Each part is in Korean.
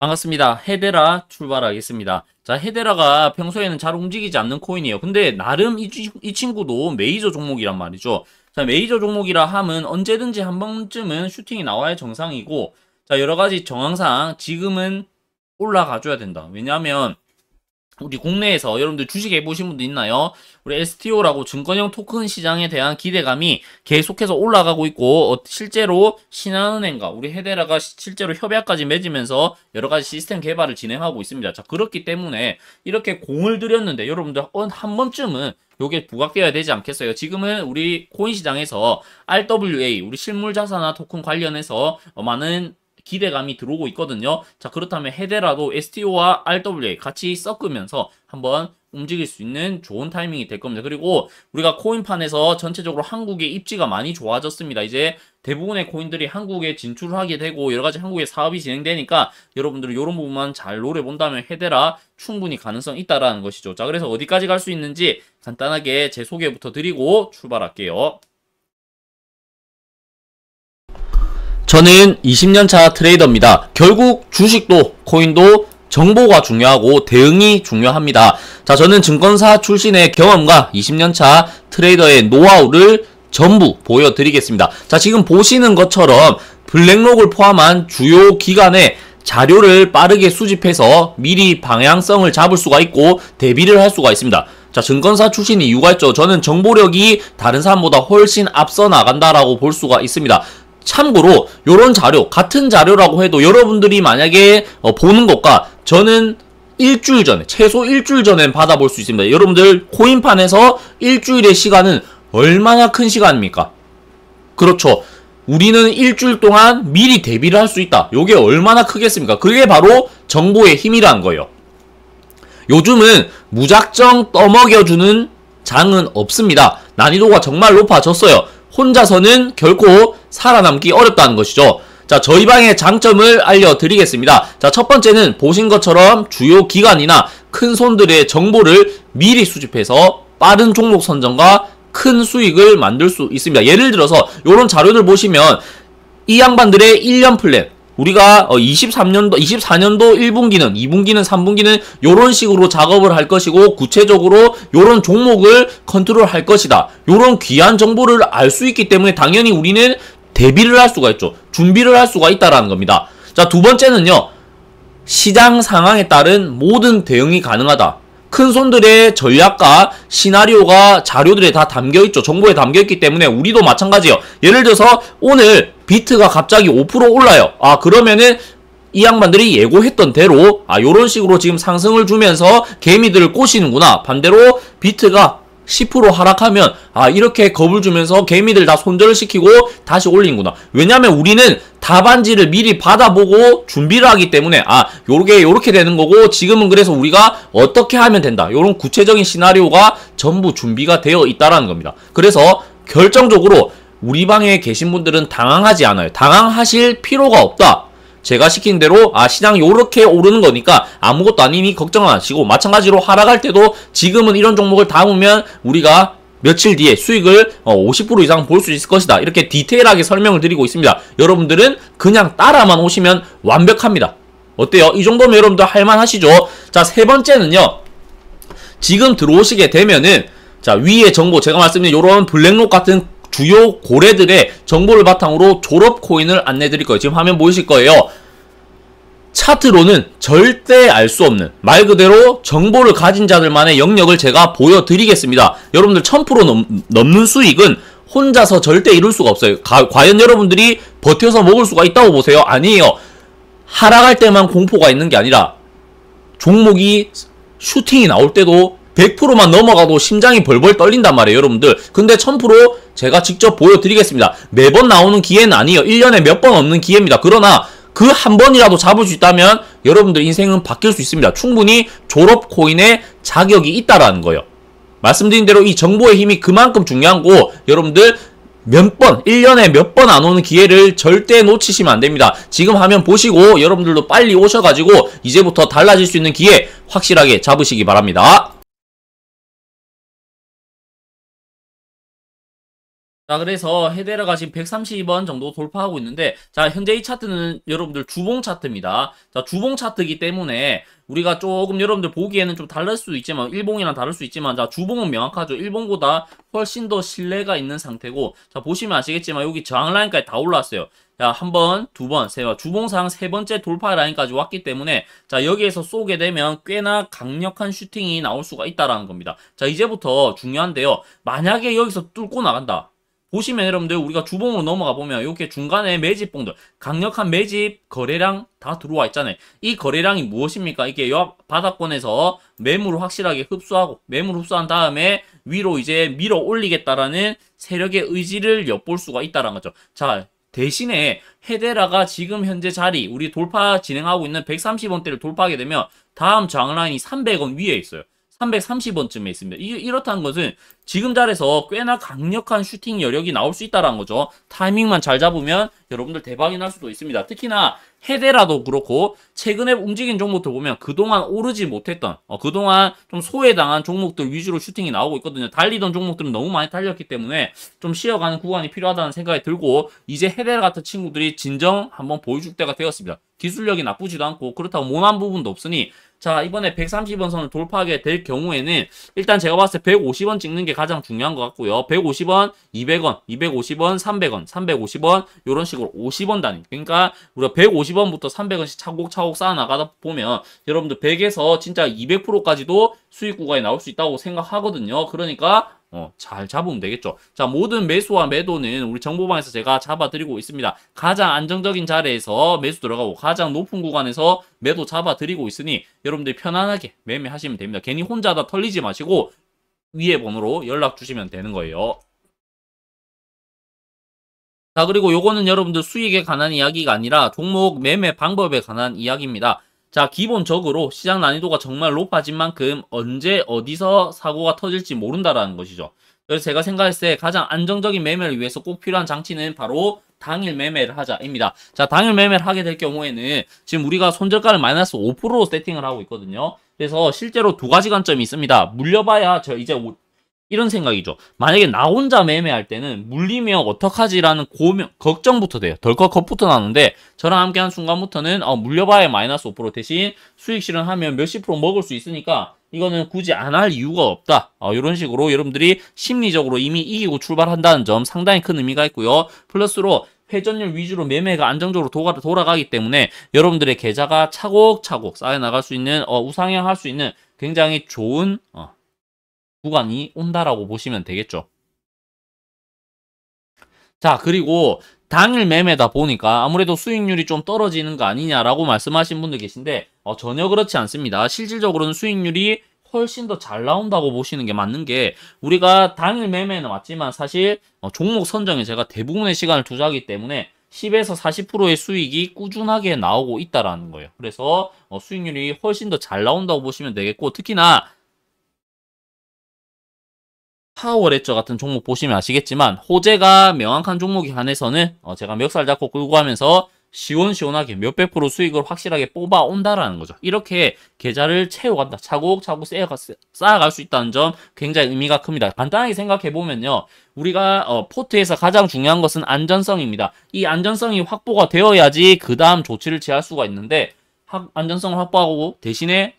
반갑습니다. 헤데라 출발하겠습니다. 자, 헤데라가 평소에는 잘 움직이지 않는 코인이에요. 근데 나름 이, 이 친구도 메이저 종목이란 말이죠. 자, 메이저 종목이라 함은 언제든지 한 번쯤은 슈팅이 나와야 정상이고, 자, 여러 가지 정황상 지금은 올라가줘야 된다. 왜냐하면 우리 국내에서 여러분들 주식 해보신 분도 있나요? 우리 STO라고 증권형 토큰 시장에 대한 기대감이 계속해서 올라가고 있고 어, 실제로 신한은행과 우리 헤데라가 실제로 협약까지 맺으면서 여러 가지 시스템 개발을 진행하고 있습니다. 자 그렇기 때문에 이렇게 공을 들였는데 여러분들 한 번쯤은 요게 부각되어야 되지 않겠어요? 지금은 우리 코인 시장에서 RWA, 우리 실물 자산화 토큰 관련해서 많은 기대감이 들어오고 있거든요. 자 그렇다면 헤대라도 STO와 RWA 같이 섞으면서 한번 움직일 수 있는 좋은 타이밍이 될 겁니다. 그리고 우리가 코인판에서 전체적으로 한국의 입지가 많이 좋아졌습니다. 이제 대부분의 코인들이 한국에 진출 하게 되고 여러 가지 한국의 사업이 진행되니까 여러분들은 이런 부분만 잘 노려본다면 헤대라 충분히 가능성 있다라는 것이죠. 자, 그래서 어디까지 갈 수 있는지 간단하게 제 소개부터 드리고 출발할게요. 저는 20년차 트레이더입니다. 결국 주식도 코인도 정보가 중요하고 대응이 중요합니다. 자, 저는 증권사 출신의 경험과 20년차 트레이더의 노하우를 전부 보여드리겠습니다. 자, 지금 보시는 것처럼 블랙록을 포함한 주요 기관의 자료를 빠르게 수집해서 미리 방향성을 잡을 수가 있고 대비를 할 수가 있습니다. 자, 증권사 출신이 유가있죠 저는 정보력이 다른 사람보다 훨씬 앞서 나간다라고 볼 수가 있습니다. 참고로 이런 자료 같은 자료라고 해도 여러분들이 만약에 어, 보는 것과 저는 일주일 전에 최소 일주일 전엔 받아볼 수 있습니다. 여러분들 코인판에서 일주일의 시간은 얼마나 큰 시간입니까? 그렇죠. 우리는 일주일 동안 미리 대비를 할 수 있다. 이게 얼마나 크겠습니까? 그게 바로 정보의 힘이란 거예요. 요즘은 무작정 떠먹여주는 장은 없습니다. 난이도가 정말 높아졌어요. 혼자서는 결코 살아남기 어렵다는 것이죠. 자, 저희 방의 장점을 알려드리겠습니다. 자, 첫 번째는 보신 것처럼 주요 기관이나 큰 손들의 정보를 미리 수집해서 빠른 종목 선정과 큰 수익을 만들 수 있습니다. 예를 들어서 이런 자료를 보시면 이 양반들의 1년 플랜, 우리가 23년도, 24년도 1분기는, 2분기는, 3분기는 이런 식으로 작업을 할 것이고 구체적으로 이런 종목을 컨트롤 할 것이다. 이런 귀한 정보를 알 수 있기 때문에 당연히 우리는 대비를 할 수가 있죠. 준비를 할 수가 있다라는 겁니다. 자, 두 번째는요. 시장 상황에 따른 모든 대응이 가능하다. 큰 손들의 전략과 시나리오가 자료들에 다 담겨있죠. 정보에 담겨있기 때문에 우리도 마찬가지예요. 예를 들어서 오늘 비트가 갑자기 5% 올라요. 아 그러면은 이 양반들이 예고했던 대로 아 요런 식으로 지금 상승을 주면서 개미들을 꼬시는구나. 반대로 비트가 10% 하락하면 아 이렇게 겁을 주면서 개미들 다손절 시키고 다시 올린구나 왜냐면 우리는 답안지를 미리 받아보고 준비를 하기 때문에 아 요렇게 요렇게 되는 거고 지금은 그래서 우리가 어떻게 하면 된다 요런 구체적인 시나리오가 전부 준비가 되어 있다라는 겁니다 그래서 결정적으로 우리 방에 계신 분들은 당황하지 않아요 당황하실 필요가 없다 제가 시킨 대로 아 시장 요렇게 오르는 거니까 아무것도 아니니 걱정 하시고 마찬가지로 하락할 때도 지금은 이런 종목을 담으면 우리가 며칠 뒤에 수익을 50% 어, 이상 볼 수 있을 것이다. 이렇게 디테일하게 설명을 드리고 있습니다. 여러분들은 그냥 따라만 오시면 완벽합니다. 어때요? 이 정도면 여러분들 할만하시죠? 자, 세 번째는요. 지금 들어오시게 되면은 자, 위에 정보 제가 말씀드린 요런 블랙록 같은 주요 고래들의 정보를 바탕으로 졸업 코인을 안내 드릴 거예요. 지금 화면 보이실 거예요. 차트로는 절대 알 수 없는 말 그대로 정보를 가진 자들만의 영역을 제가 보여드리겠습니다. 여러분들 1000% 넘, 넘는 수익은 혼자서 절대 이룰 수가 없어요. 가, 과연 여러분들이 버텨서 먹을 수가 있다고 보세요? 아니에요. 하락할 때만 공포가 있는 게 아니라 종목이 슈팅이 나올 때도 100%만 넘어가도 심장이 벌벌 떨린단 말이에요, 여러분들. 근데 1000% 제가 직접 보여드리겠습니다. 매번 나오는 기회는 아니에요. 1년에 몇 번 없는 기회입니다. 그러나 그 한 번이라도 잡을 수 있다면 여러분들 인생은 바뀔 수 있습니다. 충분히 졸업 코인에 자격이 있다라는 거예요. 말씀드린 대로 이 정보의 힘이 그만큼 중요한 고 여러분들 몇 번, 1년에 몇 번 안 오는 기회를 절대 놓치시면 안 됩니다. 지금 화면 보시고 여러분들도 빨리 오셔가지고 이제부터 달라질 수 있는 기회 확실하게 잡으시기 바랍니다. 자 그래서 헤데러가 지금 1 3 2번 정도 돌파하고 있는데 자 현재 이 차트는 여러분들 주봉 차트입니다. 자 주봉 차트이기 때문에 우리가 조금 여러분들 보기에는 좀 다를 수 있지만 일봉이랑 다를 수 있지만 자 주봉은 명확하죠. 일봉보다 훨씬 더 신뢰가 있는 상태고 자 보시면 아시겠지만 여기 저항 라인까지 다 올라왔어요. 자, 한 번, 두 번, 세 번, 주봉상 세 번째 돌파 라인까지 왔기 때문에 자, 여기에서 쏘게 되면 꽤나 강력한 슈팅이 나올 수가 있다라는 겁니다. 자, 이제부터 중요한데요. 만약에 여기서 뚫고 나간다. 보시면 여러분들 우리가 주봉으로 넘어가 보면 이렇게 중간에 매집봉들 강력한 매집 거래량 다 들어와 있잖아요. 이 거래량이 무엇입니까? 이게 요 바닥권에서 매물을 확실하게 흡수하고 매물 흡수한 다음에 위로 이제 밀어 올리겠다라는 세력의 의지를 엿볼 수가 있다는 거죠. 자, 대신에 헤데라가 지금 현재 자리 우리 돌파 진행하고 있는 130원대를 돌파하게 되면 다음 장라인이 300원 위에 있어요. 330원쯤에 있습니다. 이, 이렇다는 것은 지금 자리에서 꽤나 강력한 슈팅 여력이 나올 수 있다는 거죠. 타이밍만 잘 잡으면 여러분들 대박이 날 수도 있습니다. 특히나 헤대라도 그렇고 최근에 움직인 종목들 보면 그동안 오르지 못했던 어, 그동안 좀 소외당한 종목들 위주로 슈팅이 나오고 있거든요. 달리던 종목들은 너무 많이 달렸기 때문에 좀 쉬어가는 구간이 필요하다는 생각이 들고 이제 해대 같은 친구들이 진정 한번 보여줄 때가 되었습니다. 기술력이 나쁘지도 않고 그렇다고 모난 부분도 없으니 자 이번에 130원 선을 돌파하게 될 경우에는 일단 제가 봤을 때 150원 찍는 게 가장 중요한 것 같고요. 150원, 200원, 250원, 300원, 350원 이런 식으로 50원 단위 그러니까 우리가 150원부터 300원씩 차곡차곡 쌓아나가다 보면 여러분들 100에서 진짜 200%까지도 수익 구간이 나올 수 있다고 생각하거든요. 그러니까 어, 잘 잡으면 되겠죠. 자, 모든 매수와 매도는 우리 정보방에서 제가 잡아드리고 있습니다. 가장 안정적인 자리에서 매수 들어가고 가장 높은 구간에서 매도 잡아드리고 있으니 여러분들 이 편안하게 매매하시면 됩니다. 괜히 혼자 다 털리지 마시고 위에 번호로 연락 주시면 되는 거예요. 자, 그리고 요거는 여러분들 수익에 관한 이야기가 아니라 종목 매매 방법에 관한 이야기입니다. 자, 기본적으로 시장 난이도가 정말 높아진 만큼 언제 어디서 사고가 터질지 모른다라는 것이죠. 그래서 제가 생각했을 때 가장 안정적인 매매를 위해서 꼭 필요한 장치는 바로 당일 매매를 하자입니다. 자, 당일 매매를 하게 될 경우에는 지금 우리가 손절가를 마이너스 5%로 세팅을 하고 있거든요. 그래서 실제로 두 가지 관점이 있습니다. 물려봐야 저 이제 이런 생각이죠. 만약에 나 혼자 매매할 때는 물리면 어떡하지라는 고명, 걱정부터 돼요. 덜컥 겁부터 나는데 저랑 함께 한 순간부터는 어, 물려봐야 마이너스 5% 대신 수익 실현하면 몇십 프로 먹을 수 있으니까 이거는 굳이 안 할 이유가 없다. 어, 이런 식으로 여러분들이 심리적으로 이미 이기고 출발한다는 점 상당히 큰 의미가 있고요. 플러스로 회전율 위주로 매매가 안정적으로 돌아가기 때문에 여러분들의 계좌가 차곡차곡 쌓여나갈 수 있는 어, 우상향할 수 있는 굉장히 좋은 어, 구간이 온다라고 보시면 되겠죠. 자, 그리고 당일 매매다 보니까 아무래도 수익률이 좀 떨어지는 거 아니냐라고 말씀하신 분들 계신데 어, 전혀 그렇지 않습니다. 실질적으로는 수익률이 훨씬 더 잘 나온다고 보시는 게 맞는 게 우리가 당일 매매는 맞지만 사실 어, 종목 선정에 제가 대부분의 시간을 투자하기 때문에 10에서 40%의 수익이 꾸준하게 나오고 있다라는 거예요. 그래서 어, 수익률이 훨씬 더 잘 나온다고 보시면 되겠고 특히나 파워레저 같은 종목 보시면 아시겠지만 호재가 명확한 종목에 한해서는 어, 제가 멱살 잡고 끌고 가면서 시원시원하게 몇백 프로 수익을 확실하게 뽑아온다라는 거죠. 이렇게 계좌를 채워간다. 차곡차곡 쌓아갈 수 있다는 점 굉장히 의미가 큽니다. 간단하게 생각해보면요. 우리가 어, 포트에서 가장 중요한 것은 안전성입니다. 이 안전성이 확보가 되어야지 그 다음 조치를 취할 수가 있는데 안전성을 확보하고 대신에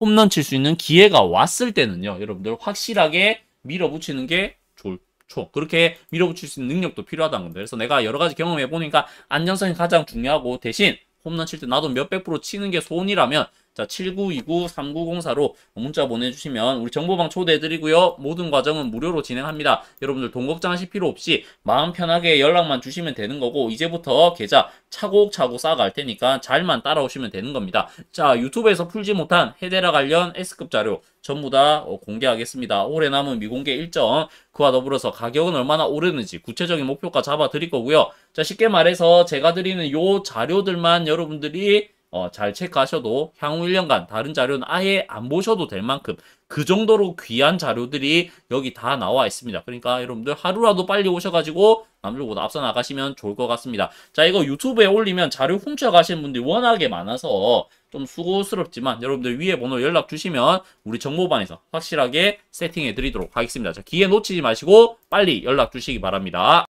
홈런 칠 수 있는 기회가 왔을 때는요. 여러분들 확실하게 밀어붙이는 게 좋죠. 그렇게 밀어붙일 수 있는 능력도 필요하다는 건데. 그래서 내가 여러 가지 경험해 보니까 안정성이 가장 중요하고 대신 홈런 칠 때 나도 몇백 프로 치는 게소이라면 자 7929-3904로 문자 보내주시면 우리 정보방 초대해드리고요. 모든 과정은 무료로 진행합니다. 여러분들 동급장 하실 필요 없이 마음 편하게 연락만 주시면 되는 거고 이제부터 계좌 차곡차곡 쌓아갈 테니까 잘만 따라오시면 되는 겁니다. 자 유튜브에서 풀지 못한 헤데라 관련 S급 자료 전부 다 어, 공개하겠습니다. 올해 남은 미공개 일정 그와 더불어서 가격은 얼마나 오르는지 구체적인 목표가 잡아 드릴 거고요. 자 쉽게 말해서 제가 드리는 요 자료들만 여러분들이 어, 잘 체크하셔도 향후 1년간 다른 자료는 아예 안 보셔도 될 만큼 그 정도로 귀한 자료들이 여기 다 나와 있습니다. 그러니까 여러분들 하루라도 빨리 오셔가지고 남들보다 앞서 나가시면 좋을 것 같습니다. 자 이거 유튜브에 올리면 자료 훔쳐가시는 분들이 워낙에 많아서 좀 수고스럽지만 여러분들 위에 번호 연락 주시면 우리 정보반에서 확실하게 세팅해 드리도록 하겠습니다. 자 기회 놓치지 마시고 빨리 연락 주시기 바랍니다.